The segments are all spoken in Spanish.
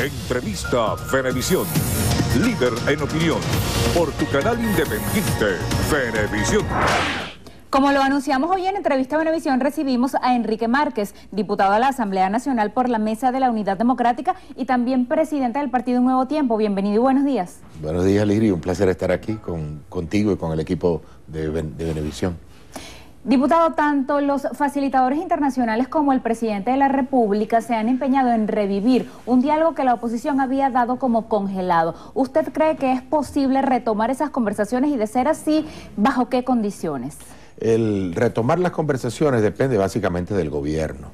Entrevista Venevisión. Líder en opinión. Por tu canal independiente, Venevisión. Como lo anunciamos hoy en Entrevista Venevisión, recibimos a Enrique Márquez, diputado a la Asamblea Nacional por la Mesa de la Unidad Democrática y también presidente del Partido Nuevo Tiempo. Bienvenido y buenos días. Buenos días, Liri, Un placer estar aquí con, contigo y con el equipo de, de Diputado, tanto los facilitadores internacionales como el presidente de la República se han empeñado en revivir un diálogo que la oposición había dado como congelado. ¿Usted cree que es posible retomar esas conversaciones y de ser así, bajo qué condiciones? El retomar las conversaciones depende básicamente del gobierno.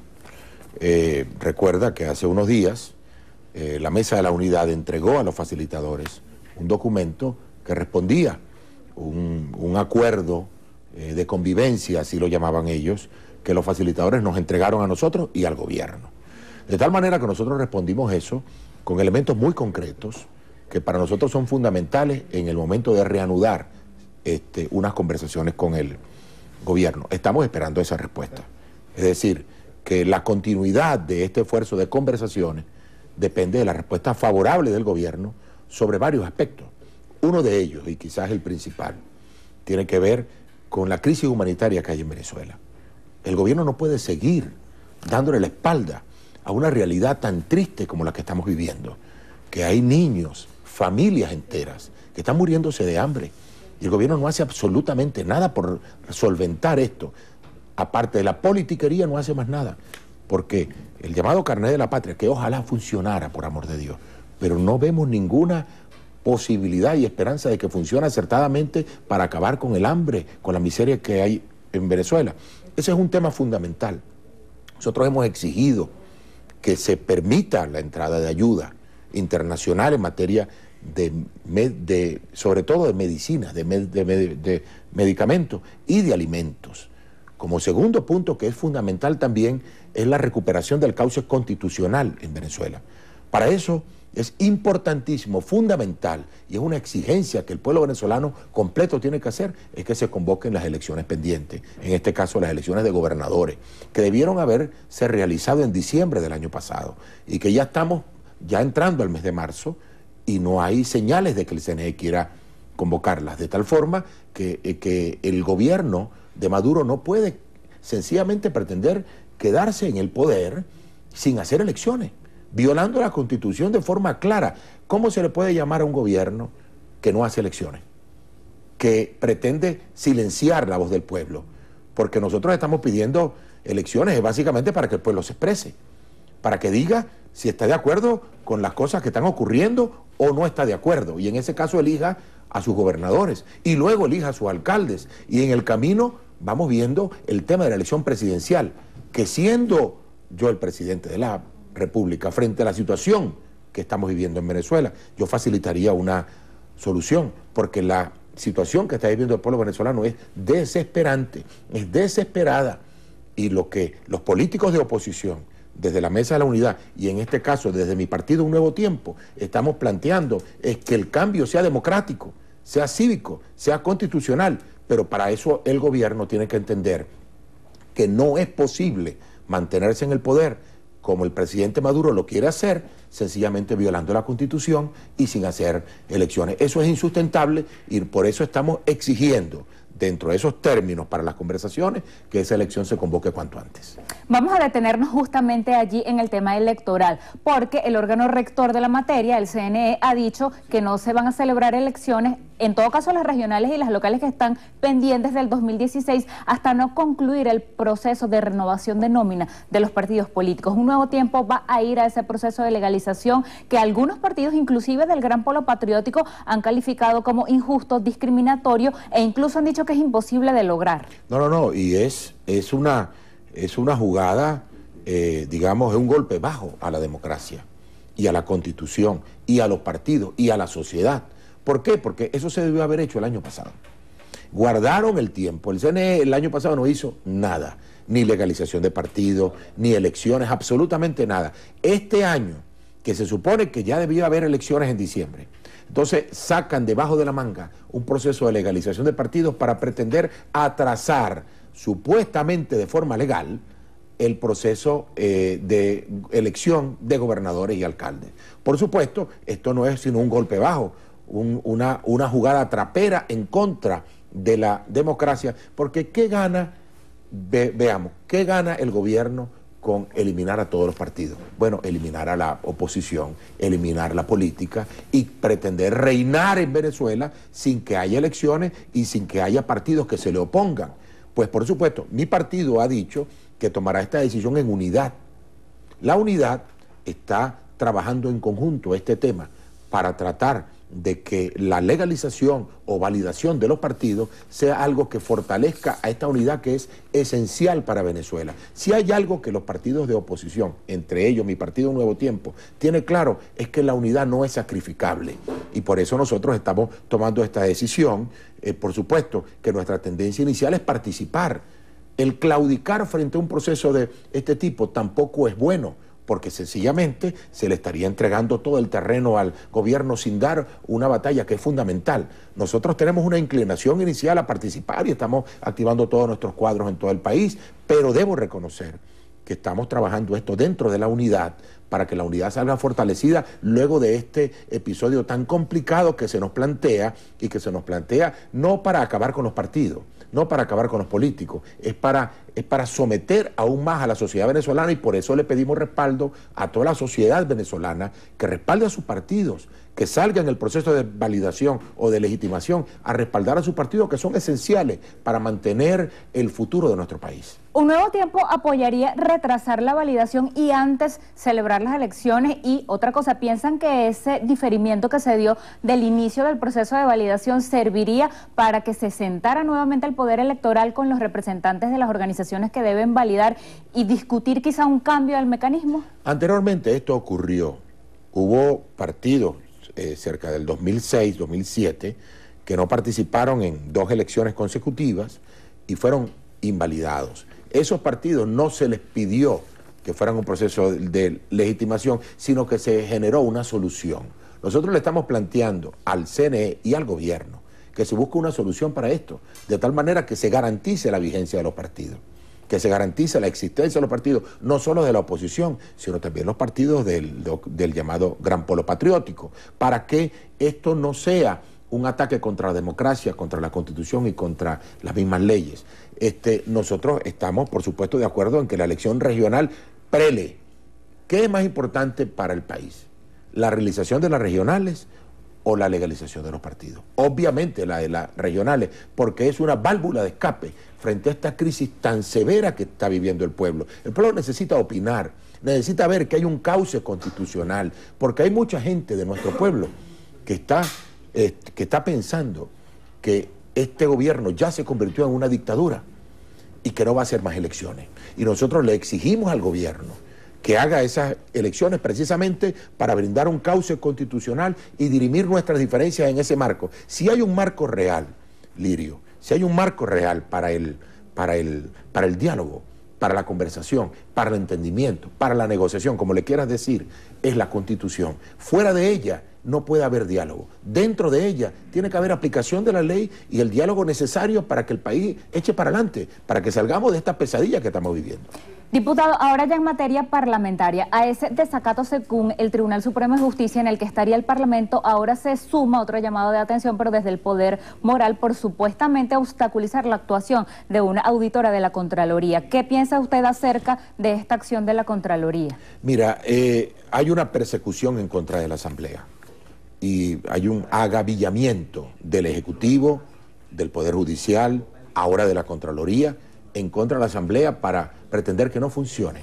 Eh, recuerda que hace unos días eh, la Mesa de la Unidad entregó a los facilitadores un documento que respondía un, un acuerdo eh, de convivencia, así lo llamaban ellos, que los facilitadores nos entregaron a nosotros y al gobierno. De tal manera que nosotros respondimos eso con elementos muy concretos que para nosotros son fundamentales en el momento de reanudar este, unas conversaciones con el gobierno. Estamos esperando esa respuesta. Es decir, que la continuidad de este esfuerzo de conversaciones depende de la respuesta favorable del gobierno sobre varios aspectos. Uno de ellos, y quizás el principal, tiene que ver con la crisis humanitaria que hay en Venezuela. El gobierno no puede seguir dándole la espalda a una realidad tan triste como la que estamos viviendo, que hay niños, familias enteras, que están muriéndose de hambre. Y el gobierno no hace absolutamente nada por solventar esto. Aparte de la politiquería, no hace más nada. Porque el llamado carnet de la patria, que ojalá funcionara, por amor de Dios, pero no vemos ninguna posibilidad y esperanza de que funcione acertadamente para acabar con el hambre, con la miseria que hay en Venezuela. Ese es un tema fundamental. Nosotros hemos exigido que se permita la entrada de ayuda internacional en materia de, de sobre todo de medicinas, de, de medicamentos y de alimentos. Como segundo punto, que es fundamental también, es la recuperación del cauce constitucional en Venezuela. Para eso es importantísimo, fundamental, y es una exigencia que el pueblo venezolano completo tiene que hacer, es que se convoquen las elecciones pendientes, en este caso las elecciones de gobernadores, que debieron haberse realizado en diciembre del año pasado, y que ya estamos ya entrando al mes de marzo, y no hay señales de que el CNE quiera convocarlas, de tal forma que, eh, que el gobierno de Maduro no puede sencillamente pretender quedarse en el poder sin hacer elecciones violando la Constitución de forma clara. ¿Cómo se le puede llamar a un gobierno que no hace elecciones? Que pretende silenciar la voz del pueblo. Porque nosotros estamos pidiendo elecciones básicamente para que el pueblo se exprese, para que diga si está de acuerdo con las cosas que están ocurriendo o no está de acuerdo. Y en ese caso elija a sus gobernadores y luego elija a sus alcaldes. Y en el camino vamos viendo el tema de la elección presidencial, que siendo yo el presidente de la república. Frente a la situación que estamos viviendo en Venezuela, yo facilitaría una solución, porque la situación que está viviendo el pueblo venezolano es desesperante, es desesperada. Y lo que los políticos de oposición, desde la Mesa de la Unidad, y en este caso desde mi partido Un Nuevo Tiempo, estamos planteando es que el cambio sea democrático, sea cívico, sea constitucional. Pero para eso el gobierno tiene que entender que no es posible mantenerse en el poder como el presidente Maduro lo quiere hacer, sencillamente violando la constitución y sin hacer elecciones. Eso es insustentable y por eso estamos exigiendo dentro de esos términos para las conversaciones, que esa elección se convoque cuanto antes. Vamos a detenernos justamente allí en el tema electoral, porque el órgano rector de la materia, el CNE, ha dicho que no se van a celebrar elecciones en todo caso las regionales y las locales que están pendientes del 2016 hasta no concluir el proceso de renovación de nómina de los partidos políticos. Un nuevo tiempo va a ir a ese proceso de legalización que algunos partidos, inclusive del Gran Polo Patriótico, han calificado como injusto, discriminatorio e incluso han dicho que es imposible de lograr. No, no, no, y es, es, una, es una jugada, eh, digamos, es un golpe bajo a la democracia y a la constitución y a los partidos y a la sociedad ¿Por qué? Porque eso se debió haber hecho el año pasado. Guardaron el tiempo. El CNE el año pasado no hizo nada, ni legalización de partidos, ni elecciones, absolutamente nada. Este año, que se supone que ya debió haber elecciones en diciembre, entonces sacan debajo de la manga un proceso de legalización de partidos para pretender atrasar supuestamente de forma legal el proceso eh, de elección de gobernadores y alcaldes. Por supuesto, esto no es sino un golpe bajo una, una jugada trapera en contra de la democracia, porque ¿qué gana? veamos, ¿qué gana el gobierno con eliminar a todos los partidos? Bueno, eliminar a la oposición, eliminar la política y pretender reinar en Venezuela sin que haya elecciones y sin que haya partidos que se le opongan. Pues por supuesto, mi partido ha dicho que tomará esta decisión en unidad. La unidad está trabajando en conjunto este tema para tratar de que la legalización o validación de los partidos sea algo que fortalezca a esta unidad que es esencial para Venezuela. Si hay algo que los partidos de oposición, entre ellos mi partido Nuevo Tiempo, tiene claro es que la unidad no es sacrificable y por eso nosotros estamos tomando esta decisión. Eh, por supuesto que nuestra tendencia inicial es participar. El claudicar frente a un proceso de este tipo tampoco es bueno porque sencillamente se le estaría entregando todo el terreno al gobierno sin dar una batalla que es fundamental. Nosotros tenemos una inclinación inicial a participar y estamos activando todos nuestros cuadros en todo el país, pero debo reconocer que estamos trabajando esto dentro de la unidad para que la unidad salga fortalecida luego de este episodio tan complicado que se nos plantea y que se nos plantea no para acabar con los partidos, no para acabar con los políticos, es para, es para someter aún más a la sociedad venezolana y por eso le pedimos respaldo a toda la sociedad venezolana que respalde a sus partidos, que salgan el proceso de validación o de legitimación a respaldar a su partido, que son esenciales para mantener el futuro de nuestro país. Un nuevo tiempo apoyaría retrasar la validación y antes celebrar las elecciones. Y otra cosa, ¿piensan que ese diferimiento que se dio del inicio del proceso de validación serviría para que se sentara nuevamente el poder electoral con los representantes de las organizaciones que deben validar y discutir quizá un cambio del mecanismo? Anteriormente esto ocurrió. Hubo partidos eh, cerca del 2006, 2007, que no participaron en dos elecciones consecutivas y fueron invalidados. Esos partidos no se les pidió que fueran un proceso de legitimación, sino que se generó una solución. Nosotros le estamos planteando al CNE y al gobierno que se busque una solución para esto, de tal manera que se garantice la vigencia de los partidos que se garantice la existencia de los partidos, no solo de la oposición, sino también los partidos del, llamado gran polo patriótico, para que esto no sea un ataque contra la democracia, contra la constitución y contra las mismas leyes. Este, nosotros estamos, por supuesto, de acuerdo en que la elección regional prele. ¿Qué es más importante para el país? ¿La realización de las regionales o la legalización de los partidos. Obviamente la de las regionales, porque es una válvula de escape frente a esta crisis tan severa que está viviendo el pueblo. El pueblo necesita opinar, necesita ver que hay un cauce constitucional, porque hay mucha gente de nuestro pueblo que está, que está pensando que este gobierno ya se convirtió en una dictadura y que no va a hacer más elecciones. Y nosotros le exigimos al gobierno que haga esas elecciones precisamente para brindar un cauce constitucional y dirimir nuestras diferencias en ese marco. Si hay un marco real, Lirio, si hay un marco real para el, para el, para el diálogo, para la conversación, para el entendimiento, para la negociación, como le quieras decir, es la constitución. Fuera de ella no puede haber diálogo. Dentro de ella tiene que haber aplicación de la ley y el diálogo necesario para que el país eche para adelante, para que salgamos de esta pesadilla que estamos viviendo. Diputado, ahora ya en materia parlamentaria, a ese desacato según el Tribunal Supremo de Justicia en el que estaría el Parlamento, ahora se suma otro llamado de atención, pero desde el poder moral por supuestamente obstaculizar la actuación de una auditora de la Contraloría. ¿Qué piensa usted acerca de esta acción de la Contraloría? Mira, eh, hay una persecución en contra de la Asamblea y hay un agavillamiento del Ejecutivo, del Poder Judicial, ahora de la Contraloría, en contra de la Asamblea para pretender que no funcione.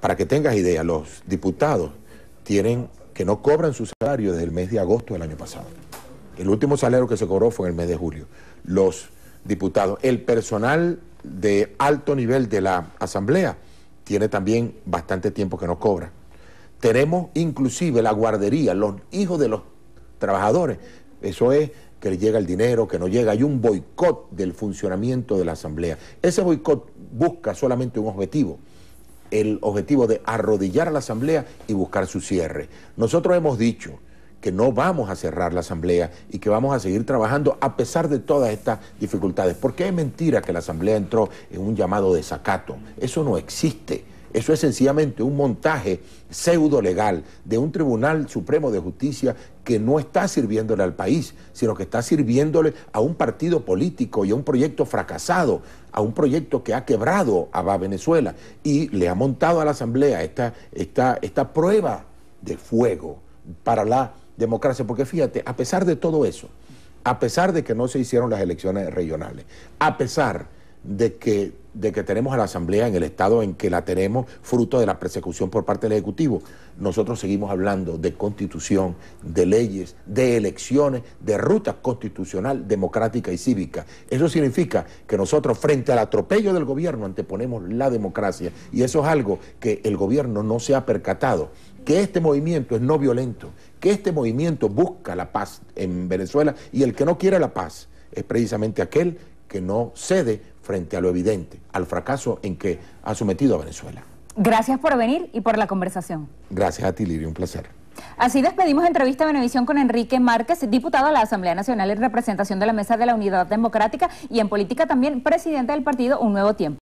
Para que tengas idea, los diputados tienen que no cobran su salario desde el mes de agosto del año pasado. El último salario que se cobró fue en el mes de julio. Los diputados, el personal de alto nivel de la Asamblea tiene también bastante tiempo que no cobra. Tenemos inclusive la guardería, los hijos de los trabajadores. Eso es que le llega el dinero, que no llega. Hay un boicot del funcionamiento de la Asamblea. Ese boicot busca solamente un objetivo, el objetivo de arrodillar a la Asamblea y buscar su cierre. Nosotros hemos dicho que no vamos a cerrar la Asamblea y que vamos a seguir trabajando a pesar de todas estas dificultades. Porque es mentira que la Asamblea entró en un llamado de sacato, Eso no existe. Eso es sencillamente un montaje pseudo legal de un Tribunal Supremo de Justicia que no está sirviéndole al país, sino que está sirviéndole a un partido político y a un proyecto fracasado, a un proyecto que ha quebrado a Venezuela y le ha montado a la Asamblea esta, esta prueba de fuego para la democracia. Porque fíjate, a pesar de todo eso, a pesar de que no se hicieron las elecciones regionales, a pesar de que de que tenemos a la Asamblea en el estado en que la tenemos, fruto de la persecución por parte del Ejecutivo. Nosotros seguimos hablando de constitución, de leyes, de elecciones, de ruta constitucional, democrática y cívica. Eso significa que nosotros frente al atropello del gobierno anteponemos la democracia y eso es algo que el gobierno no se ha percatado que este movimiento es no violento, que este movimiento busca la paz en Venezuela y el que no quiere la paz es precisamente aquel que no cede frente a lo evidente, al fracaso en que ha sometido a Venezuela. Gracias por venir y por la conversación. Gracias a ti, Livia, un placer. Así despedimos entrevista a Venevisión con Enrique Márquez, diputado a la Asamblea Nacional en representación de la Mesa de la Unidad Democrática y en política también presidente del partido Un Nuevo Tiempo.